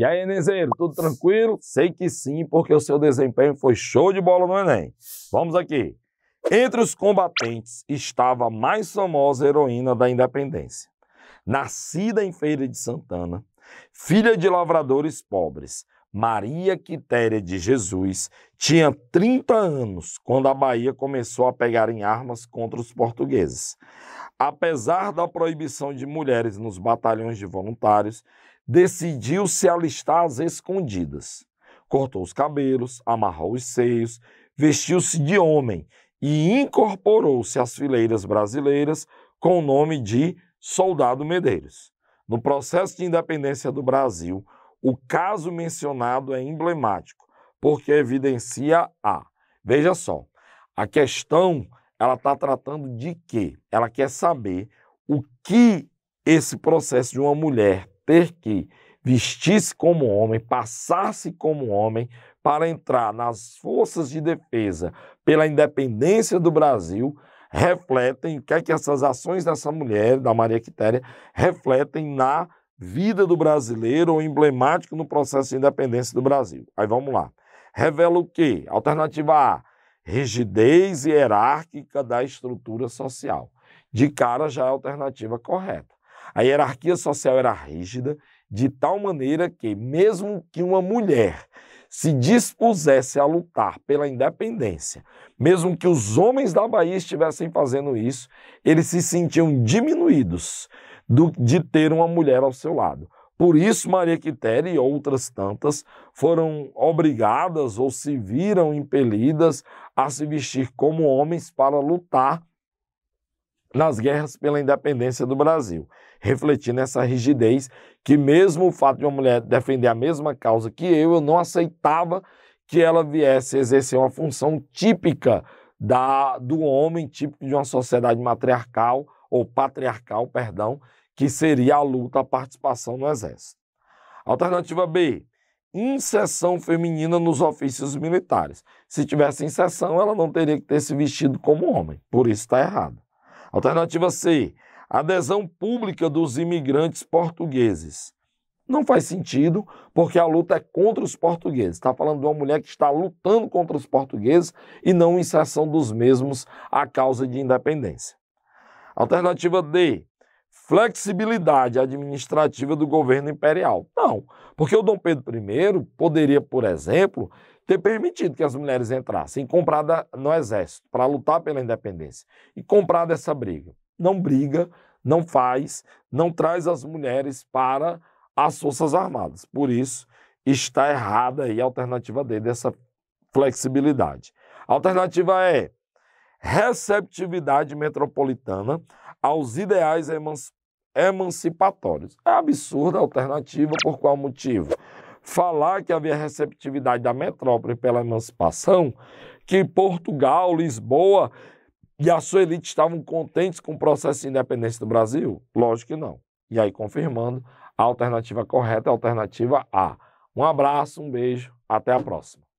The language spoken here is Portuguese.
E aí, Enezeiro, tudo tranquilo? Sei que sim, porque o seu desempenho foi show de bola no Enem. Vamos aqui. Entre os combatentes estava a mais famosa heroína da independência. Nascida em Feira de Santana, filha de lavradores pobres, Maria Quitéria de Jesus tinha 30 anos quando a Bahia começou a pegar em armas contra os portugueses. Apesar da proibição de mulheres nos batalhões de voluntários, decidiu se alistar às escondidas. Cortou os cabelos, amarrou os seios, vestiu-se de homem e incorporou-se às fileiras brasileiras com o nome de Soldado Medeiros. No processo de independência do Brasil, o caso mencionado é emblemático, porque evidencia a. Veja só, a questão ela está tratando de quê? Ela quer saber o que esse processo de uma mulher ter que vestir-se como homem, passar-se como homem, para entrar nas forças de defesa pela independência do Brasil, refletem o que é que essas ações dessa mulher, da Maria Quitéria, refletem na Vida do Brasileiro ou emblemático no processo de independência do Brasil. Aí vamos lá. Revela o quê? Alternativa A, rigidez hierárquica da estrutura social. De cara já é a alternativa correta. A hierarquia social era rígida, de tal maneira que, mesmo que uma mulher se dispusesse a lutar pela independência, mesmo que os homens da Bahia estivessem fazendo isso, eles se sentiam diminuídos, do, de ter uma mulher ao seu lado. Por isso, Maria Quitéria e outras tantas foram obrigadas ou se viram impelidas a se vestir como homens para lutar nas guerras pela independência do Brasil, refletindo essa rigidez que, mesmo o fato de uma mulher defender a mesma causa que eu, eu não aceitava que ela viesse exercer uma função típica da, do homem, típico de uma sociedade matriarcal ou patriarcal, perdão, que seria a luta à participação no Exército. Alternativa B, inserção feminina nos ofícios militares. Se tivesse inserção, ela não teria que ter se vestido como homem, por isso está errado. Alternativa C, adesão pública dos imigrantes portugueses. Não faz sentido, porque a luta é contra os portugueses. Está falando de uma mulher que está lutando contra os portugueses e não inserção dos mesmos à causa de independência. Alternativa D, flexibilidade administrativa do governo imperial. Não, porque o Dom Pedro I poderia, por exemplo, ter permitido que as mulheres entrassem, comprada no exército, para lutar pela independência, e comprada essa briga. Não briga, não faz, não traz as mulheres para as Forças Armadas. Por isso, está errada aí a alternativa dele, dessa flexibilidade. A alternativa é receptividade metropolitana aos ideais emancipatórios. É absurda a alternativa, por qual motivo? Falar que havia receptividade da metrópole pela emancipação, que Portugal, Lisboa e a sua elite estavam contentes com o processo de independência do Brasil? Lógico que não. E aí, confirmando, a alternativa correta é a alternativa A. Um abraço, um beijo, até a próxima.